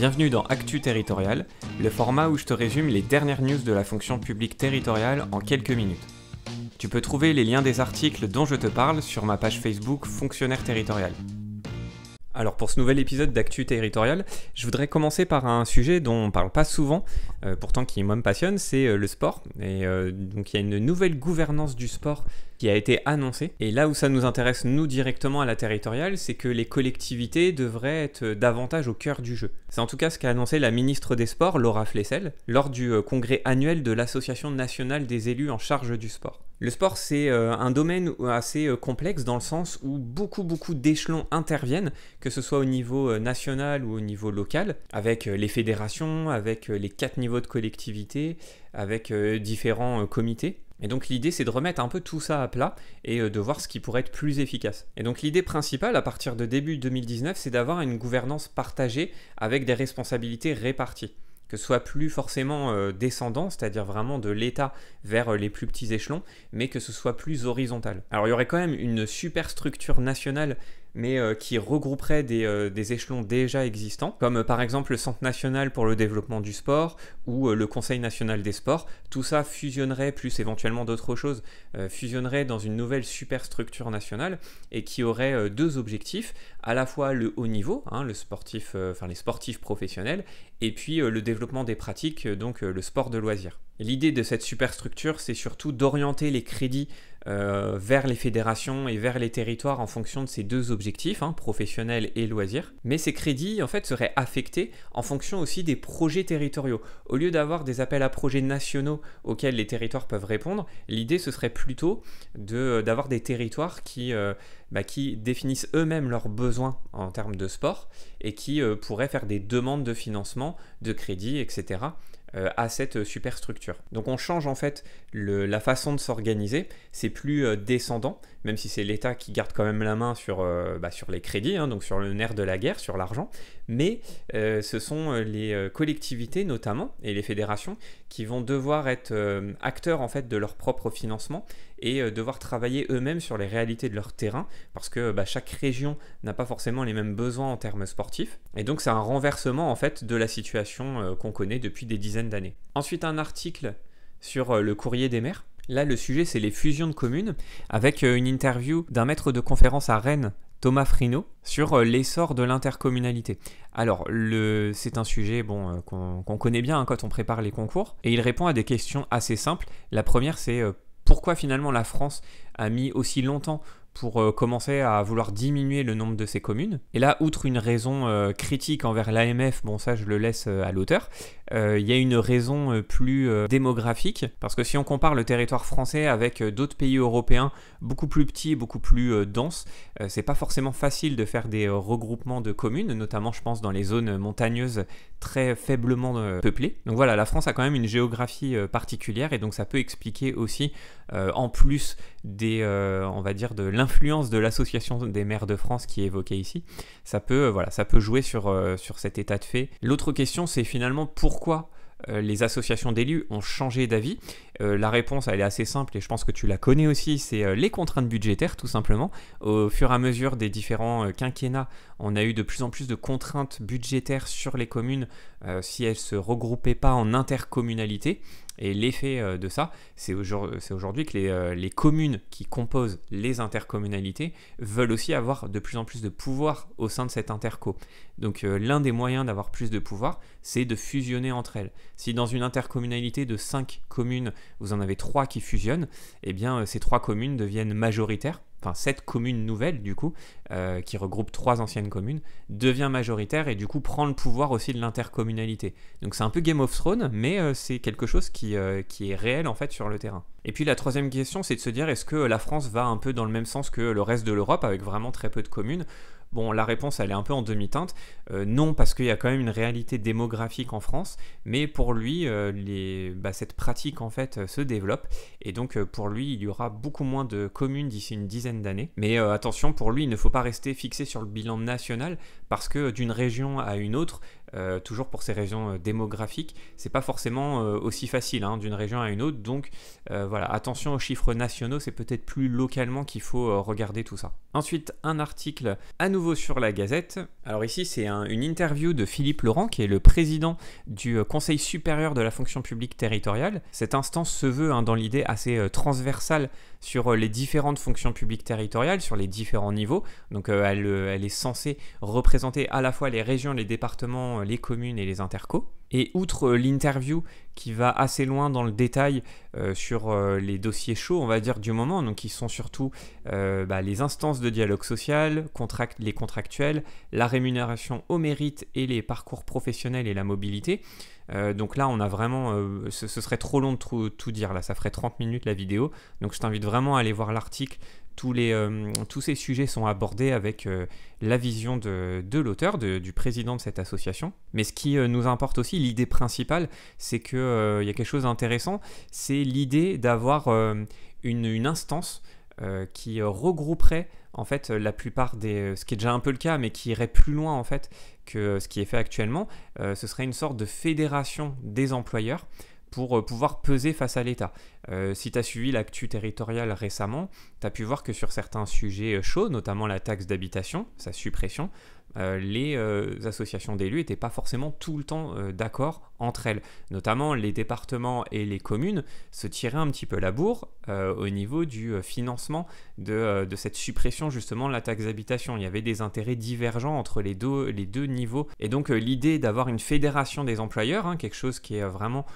Bienvenue dans Actu Territorial, le format où je te résume les dernières news de la fonction publique territoriale en quelques minutes. Tu peux trouver les liens des articles dont je te parle sur ma page Facebook Fonctionnaire Territorial. Alors pour ce nouvel épisode d'Actu Territorial, je voudrais commencer par un sujet dont on ne parle pas souvent, euh, pourtant qui moi me passionne, c'est euh, le sport. Et euh, donc il y a une nouvelle gouvernance du sport qui a été annoncée. Et là où ça nous intéresse nous directement à la territoriale, c'est que les collectivités devraient être davantage au cœur du jeu. C'est en tout cas ce qu'a annoncé la ministre des Sports, Laura Flessel, lors du congrès annuel de l'Association nationale des élus en charge du sport. Le sport, c'est euh, un domaine assez euh, complexe dans le sens où beaucoup, beaucoup d'échelons interviennent, que ce soit au niveau euh, national ou au niveau local, avec les fédérations, avec les quatre niveaux de collectivité, avec différents comités. Et donc l'idée c'est de remettre un peu tout ça à plat et de voir ce qui pourrait être plus efficace. Et donc l'idée principale à partir de début 2019 c'est d'avoir une gouvernance partagée avec des responsabilités réparties que ce soit plus forcément euh, descendant, c'est-à-dire vraiment de l'État vers euh, les plus petits échelons, mais que ce soit plus horizontal. Alors il y aurait quand même une superstructure nationale mais euh, qui regrouperait euh, des, échelons déjà existants, comme euh, par exemple le Centre national pour le développement du sport ou le Conseil national des sports. Tout ça fusionnerait, plus éventuellement d'autres choses, fusionnerait dans une nouvelle superstructure nationale et qui aurait deux objectifs, à la fois le haut niveau, hein, le les sportifs professionnels, et puis le développement des pratiques, donc le sport de loisirs. L'idée de cette superstructure, c'est surtout d'orienter les crédits euh, vers les fédérations et vers les territoires en fonction de ces deux objectifs, hein, professionnels et loisirs. Mais ces crédits, en fait, seraient affectés en fonction aussi des projets territoriaux. Au lieu d'avoir des appels à projets nationaux auxquels les territoires peuvent répondre, l'idée, ce serait plutôt euh, d'avoir des territoires euh, bah, qui... définissent eux-mêmes leurs besoins en termes de sport et qui pourraient faire des demandes de financement, de crédits, etc. Euh, à cette superstructure. Donc on change en fait la façon de s'organiser, c'est plus euh, descendant, même si c'est l'État qui garde quand même la main sur, euh, bah, les crédits, hein, donc sur le nerf de la guerre, sur l'argent, mais ce sont les collectivités notamment, et les fédérations, qui vont devoir être euh, acteurs en fait de leur propre financement et euh, devoir travailler eux-mêmes sur les réalités de leur terrain parce que bah, chaque région n'a pas forcément les mêmes besoins en termes sportifs et donc c'est un renversement en fait de la situation euh, qu'on connaît depuis des dizaines d'années. Ensuite un article sur le courrier des maires. Là, le sujet, c'est les fusions de communes, avec une interview d'un maître de conférence à Rennes Thomas Frino sur euh, l'essor de l'intercommunalité. Alors, c'est un sujet bon, euh, qu'on connaît bien hein, quand on prépare les concours, et il répond à des questions assez simples. La première, c'est euh, pourquoi finalement la France a mis aussi longtemps pour commencer à vouloir diminuer le nombre de ses communes. Et là, outre une raison critique envers l'AMF, bon ça je le laisse à l'auteur, euh, il y a une raison euh, plus euh, démographique, parce que si on compare le territoire français avec d'autres pays européens beaucoup plus petits, beaucoup plus denses, c'est pas forcément facile de faire des regroupements de communes, notamment je pense dans les zones montagneuses très faiblement peuplées. Donc voilà, la France a quand même une géographie particulière et donc ça peut expliquer aussi, en plus des, on va dire de l'influence de l'association des maires de France qui est évoquée ici, ça peut, voilà, ça peut jouer sur, sur cet état de fait. L'autre question, c'est finalement pourquoi pourquoi euh, les associations d'élus ont changé d'avis euh, la réponse, elle est assez simple et je pense que tu la connais aussi, c'est euh, les contraintes budgétaires tout simplement. Au fur et à mesure des différents euh, quinquennats, on a eu de plus en plus de contraintes budgétaires sur les communes si elles ne se regroupaient pas en intercommunalité. Et l'effet de ça, c'est aujourd'hui que les, communes qui composent les intercommunalités veulent aussi avoir de plus en plus de pouvoir au sein de cette interco. Donc l'un des moyens d'avoir plus de pouvoir, c'est de fusionner entre elles. Si dans une intercommunalité de 5 communes, vous en avez trois qui fusionnent, et eh bien euh, ces trois communes deviennent majoritaires. Enfin, cette commune nouvelle, du coup, euh, qui regroupe trois anciennes communes, devient majoritaire et du coup prend le pouvoir aussi de l'intercommunalité. Donc c'est un peu Game of Thrones, mais euh, c'est quelque chose qui, qui est réel en fait sur le terrain. Et puis la troisième question, c'est de se dire est-ce que la France va un peu dans le même sens que le reste de l'Europe, avec vraiment très peu de communes Bon, la réponse, elle est un peu en demi-teinte. Euh, non, parce qu'il y a quand même une réalité démographique en France, mais pour lui, euh, les, bah, cette pratique, en fait, euh, se développe, et donc pour lui, il y aura beaucoup moins de communes d'ici une dizaine d'années. Mais attention, pour lui, il ne faut pas rester fixé sur le bilan national, parce que d'une région à une autre, euh, toujours pour ces régions euh, démographiques, c'est pas forcément euh, aussi facile hein, d'une région à une autre. Donc voilà, attention aux chiffres nationaux, c'est peut-être plus localement qu'il faut regarder tout ça. Ensuite, un article à nouveau sur la Gazette. Alors ici, c'est une interview de Philippe Laurent, qui est le président du Conseil supérieur de la fonction publique territoriale. Cette instance se veut hein, dans l'idée assez transversale sur les différentes fonctions publiques territoriales, sur les différents niveaux. Donc elle, elle est censée représenter à la fois les régions, les départements, euh, les communes et les intercos. Et outre euh, l'interview qui va assez loin dans le détail euh, sur les dossiers chauds, on va dire, du moment, donc qui sont surtout bah, les instances de dialogue social, les contractuels, la rémunération au mérite et les parcours professionnels et la mobilité, euh, donc là, on a vraiment. Euh, ce, serait trop long de tout, dire là, ça ferait 30 minutes la vidéo. Donc je t'invite vraiment à aller voir l'article. Tous, les, euh, tous ces sujets sont abordés avec la vision de, l'auteur, du président de cette association. Mais ce qui nous importe aussi, l'idée principale, c'est qu'il y a quelque chose d'intéressant, c'est l'idée d'avoir une, une, instance qui regrouperait en fait la plupart des ce qui est déjà un peu le cas mais qui irait plus loin en fait euh, ce qui est fait actuellement, euh, ce serait une sorte de fédération des employeurs pour euh, pouvoir peser face à l'État. si tu as suivi l'actu territoriale récemment, tu as pu voir que sur certains sujets chauds, notamment la taxe d'habitation, sa suppression, les associations d'élus n'étaient pas forcément tout le temps d'accord entre elles, notamment les départements et les communes, se tiraient un petit peu la bourre euh, au niveau du euh, financement euh, de, cette suppression justement de la taxe d'habitation. Il y avait des intérêts divergents entre les deux, les deux niveaux. Et donc l'idée d'avoir une fédération des employeurs, hein, quelque chose qui est vraiment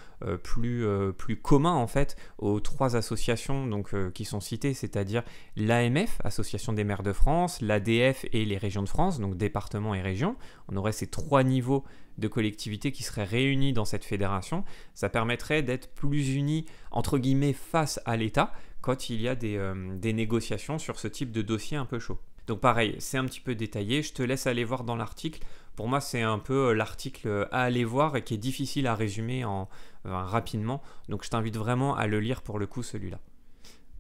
plus, plus commun en fait aux trois associations donc, qui sont citées, c'est-à-dire l'AMF, Association des maires de France, l'ADF et les régions de France, donc départements et régions. On aurait ces trois niveaux de collectivités qui seraient réunies dans cette fédération. Ça permettrait d'être plus unis, entre guillemets, face à l'État quand il y a euh, des, négociations sur ce type de dossier un peu chaud. Donc pareil, c'est un petit peu détaillé, je te laisse aller voir dans l'article. Pour moi, c'est un peu euh, l'article à aller voir et qui est difficile à résumer euh, rapidement. Donc je t'invite vraiment à le lire pour le coup celui-là.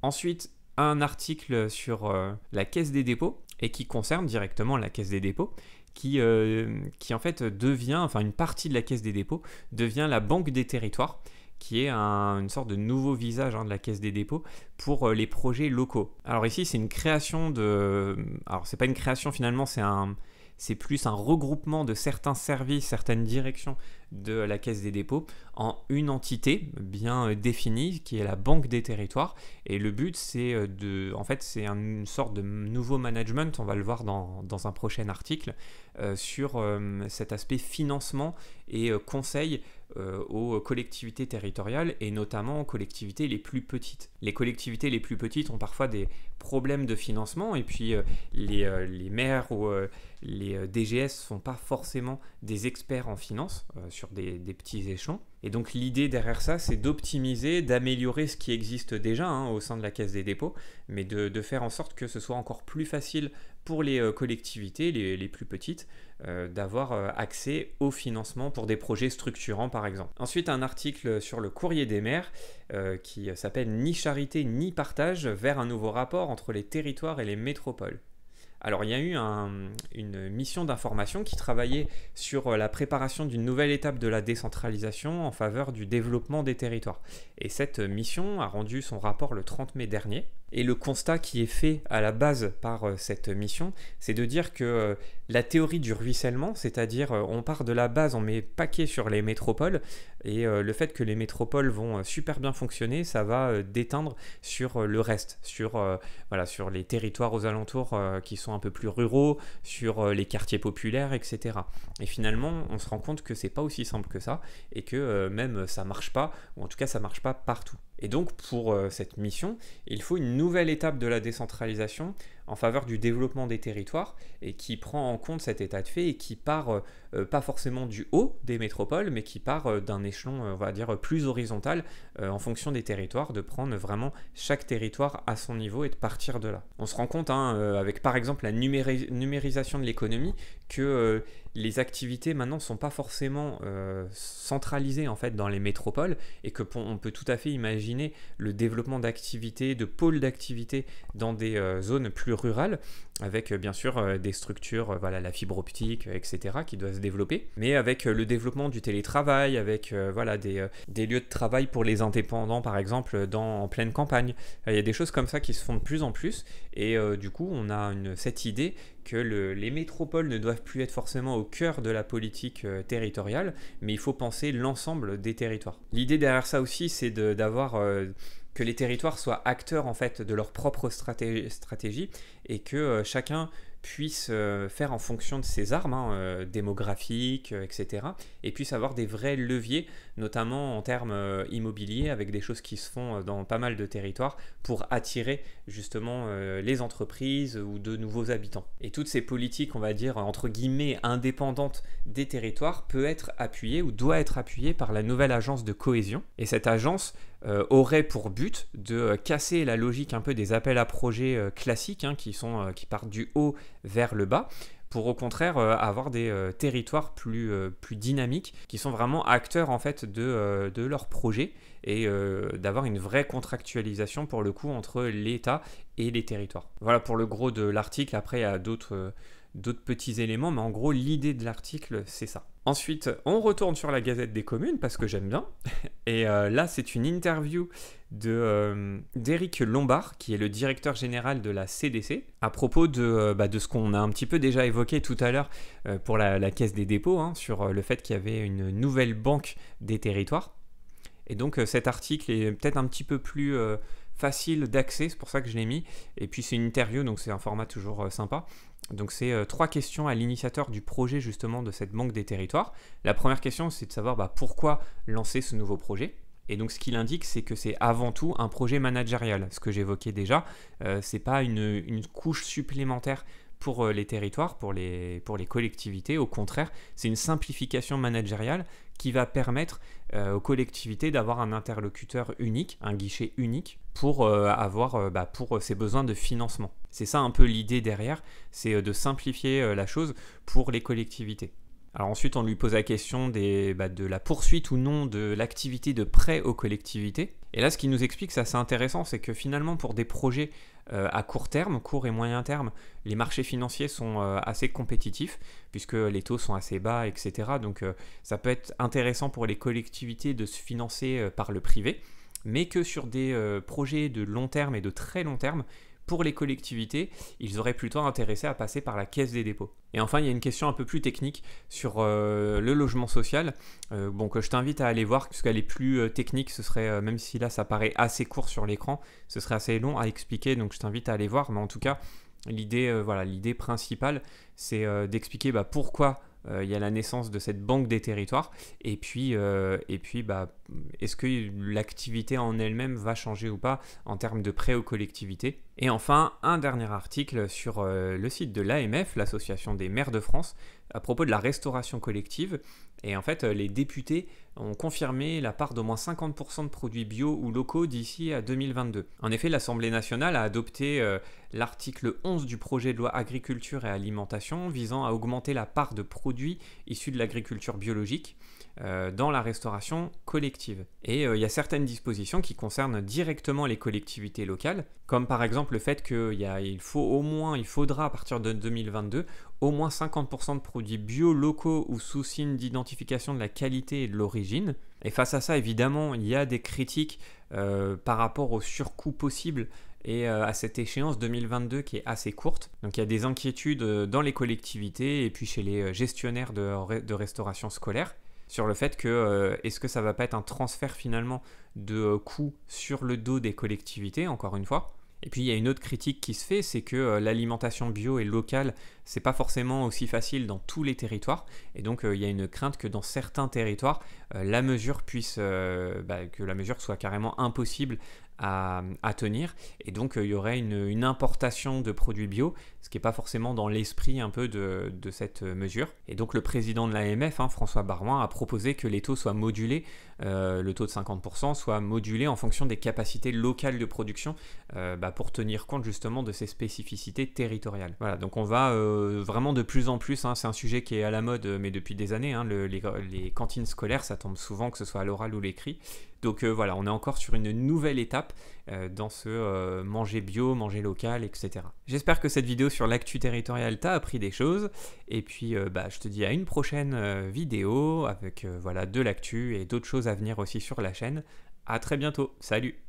Ensuite, un article sur la caisse des dépôts et qui concerne directement la caisse des dépôts qui, euh, qui en fait devient, enfin une partie de la Caisse des dépôts devient la Banque des territoires qui est une sorte de nouveau visage hein, de la Caisse des dépôts pour euh, les projets locaux. Alors ici, c'est une création de... Alors c'est pas une création finalement, c'est un c'est plus un regroupement de certains services, certaines directions de la Caisse des dépôts en une entité bien euh, définie qui est la Banque des territoires. Et le but, c'est euh, de. En fait, c'est une sorte de nouveau management, on va le voir dans, un prochain article, euh, sur cet aspect financement et conseil aux collectivités territoriales et notamment aux collectivités les plus petites. Les collectivités les plus petites ont parfois des problèmes de financement. Et puis, euh, euh, les, maires ou euh, les DGS ne sont pas forcément des experts en finance sur des, petits échelons. Et donc l'idée derrière ça, c'est d'optimiser, d'améliorer ce qui existe déjà hein, au sein de la Caisse des dépôts, mais de, faire en sorte que ce soit encore plus facile pour les collectivités, les, plus petites, d'avoir accès au financement pour des projets structurants par exemple. Ensuite, un article sur le courrier des maires qui s'appelle Ni charité ni partage vers un nouveau rapport entre les territoires et les métropoles. Alors il y a eu une mission d'information qui travaillait sur euh, la préparation d'une nouvelle étape de la décentralisation en faveur du développement des territoires. Et cette mission a rendu son rapport le 30 mai dernier. Et le constat qui est fait à la base par euh, cette mission, c'est de dire que euh, la théorie du ruissellement, c'est-à-dire on part de la base, on met paquet sur les métropoles, et euh, le fait que les métropoles vont euh, super bien fonctionner, ça va euh, déteindre sur le reste, sur, sur les territoires aux alentours qui sont un peu plus ruraux, sur les quartiers populaires, etc. Et finalement, on se rend compte que c'est pas aussi simple que ça et que même ça marche pas, ou en tout cas ça marche pas partout. Et donc pour euh, cette mission, il faut une nouvelle étape de la décentralisation en faveur du développement des territoires et qui prend en compte cet état de fait et qui part euh, euh, pas forcément du haut des métropoles, mais qui part d'un échelon, on va dire, plus horizontal en fonction des territoires, de prendre vraiment chaque territoire à son niveau et de partir de là. On se rend compte, hein, avec par exemple la numérisation de l'économie, que les activités maintenant ne sont pas forcément euh, centralisées en fait dans les métropoles et que on peut tout à fait imaginer le développement d'activités, de pôles d'activités dans des euh, zones plus rurales avec euh, bien sûr euh, des structures, euh, voilà, la fibre optique, etc., qui doivent se développer. Mais avec le développement du télétravail, avec voilà, des, lieux de travail pour les indépendants, par exemple, dans, en pleine campagne, il y a des choses comme ça qui se font de plus en plus. Et du coup, on a une, cette idée que les métropoles ne doivent plus être forcément au cœur de la politique territoriale, mais il faut penser l'ensemble des territoires. L'idée derrière ça aussi, c'est d'avoir que les territoires soient acteurs en fait de leur propre stratégie, et que euh, chacun puisse euh, faire en fonction de ses armes hein, euh, démographiques, etc. et puisse avoir des vrais leviers, notamment en termes immobiliers, avec des choses qui se font dans pas mal de territoires pour attirer justement les entreprises ou de nouveaux habitants. Et toutes ces politiques, on va dire entre guillemets indépendantes des territoires, peut être appuyées ou doit être appuyées par la nouvelle agence de cohésion. Et cette agence euh, aurait pour but de euh, casser la logique un peu des appels à projets euh, classiques hein, qui, sont, qui partent du haut vers le bas pour au contraire avoir des territoires plus, plus dynamiques qui sont vraiment acteurs en fait de, de leur projet et d'avoir une vraie contractualisation pour le coup entre l'État et les territoires. Voilà pour le gros de l'article, après il y a d'autres d'autres petits éléments, mais en gros, l'idée de l'article, c'est ça. Ensuite, on retourne sur la Gazette des communes, parce que j'aime bien. Et euh, là, c'est une interview euh, d'Éric Lombard, qui est le directeur général de la CDC, à propos de, euh, bah, de ce qu'on a un petit peu déjà évoqué tout à l'heure pour la, Caisse des dépôts, hein, sur le fait qu'il y avait une nouvelle banque des territoires. Et donc, cet article est peut-être un petit peu plus facile d'accès, c'est pour ça que je l'ai mis. Et puis c'est une interview, donc c'est un format toujours sympa. Donc c'est euh, trois questions à l'initiateur du projet justement de cette banque des territoires. La première question c'est de savoir bah, pourquoi lancer ce nouveau projet. Et donc ce qu'il indique c'est que c'est avant tout un projet managérial, ce que j'évoquais déjà. ce euh, c'est pas une, couche supplémentaire pour euh, les territoires, pour les, pour les collectivités. Au contraire, c'est une simplification managériale qui va permettre euh, aux collectivités d'avoir un interlocuteur unique, un guichet unique pour euh, avoir bah, pour ses besoins de financement. C'est ça un peu l'idée derrière, c'est de simplifier la chose pour les collectivités. Alors ensuite, on lui pose la question bah, de la poursuite ou non de l'activité de prêt aux collectivités. Et là, ce qu'il nous explique, ça c'est intéressant, c'est que finalement, pour des projets euh, à court terme, court et moyen terme, les marchés financiers sont euh, assez compétitifs, puisque les taux sont assez bas, etc. Donc euh, ça peut être intéressant pour les collectivités de se financer par le privé, mais que sur des projets de long terme et de très long terme, pour les collectivités, ils auraient plutôt intéressé à passer par la caisse des dépôts. Et enfin, il y a une question un peu plus technique sur euh, le logement social, euh, bon, je t'invite à aller voir, puisqu'elle est plus euh, technique, ce serait, même si là ça paraît assez court sur l'écran, ce serait assez long à expliquer, donc je t'invite à aller voir, mais en tout cas, l'idée voilà, principale, c'est d'expliquer bah, pourquoi il y a la naissance de cette banque des territoires, et puis, puis bah, est-ce que l'activité en elle-même va changer ou pas en termes de prêts aux collectivités et enfin, un dernier article sur euh, le site de l'AMF, l'Association des maires de France, à propos de la restauration collective. Et en fait, euh, les députés ont confirmé la part d'au moins 50% de produits bio ou locaux d'ici à 2022. En effet, l'Assemblée nationale a adopté euh, l'article 11 du projet de loi agriculture et alimentation visant à augmenter la part de produits issus de l'agriculture biologique. Euh, dans la restauration collective. Et euh, il y a certaines dispositions qui concernent directement les collectivités locales, comme par exemple le fait qu'il faut au moins, il faudra à partir de 2022, au moins 50% de produits bio locaux ou sous signe d'identification de la qualité et de l'origine. Et face à ça, évidemment, il y a des critiques euh, par rapport au surcoût possible et à cette échéance 2022 qui est assez courte. Donc il y a des inquiétudes dans les collectivités et puis chez les gestionnaires de restauration scolaire sur le fait que euh, est-ce que ça va pas être un transfert finalement de euh, coûts sur le dos des collectivités, encore une fois. Et puis il y a une autre critique qui se fait, c'est que euh, l'alimentation bio et locale, c'est pas forcément aussi facile dans tous les territoires, et donc il y a une crainte que dans certains territoires, la mesure puisse, bah, que la mesure soit carrément impossible à, tenir. Et donc, euh, il y aurait une, importation de produits bio, ce qui n'est pas forcément dans l'esprit un peu de, cette euh, mesure. Et donc, le président de l'AMF, hein, François Barouin, a proposé que les taux soient modulés euh, le taux de 50% soit modulé en fonction des capacités locales de production euh, bah, pour tenir compte justement de ces spécificités territoriales. Voilà, donc on va euh, vraiment de plus en plus, hein, c'est un sujet qui est à la mode mais depuis des années, hein, les, les, cantines scolaires, ça tombe souvent que ce soit à l'oral ou l'écrit. Donc voilà, on est encore sur une nouvelle étape euh, dans ce euh, manger bio, manger local, etc. J'espère que cette vidéo sur l'actu territorial t'a appris des choses, et puis euh, bah, je te dis à une prochaine vidéo avec voilà, de l'actu et d'autres choses à venir aussi sur la chaîne. A très bientôt, salut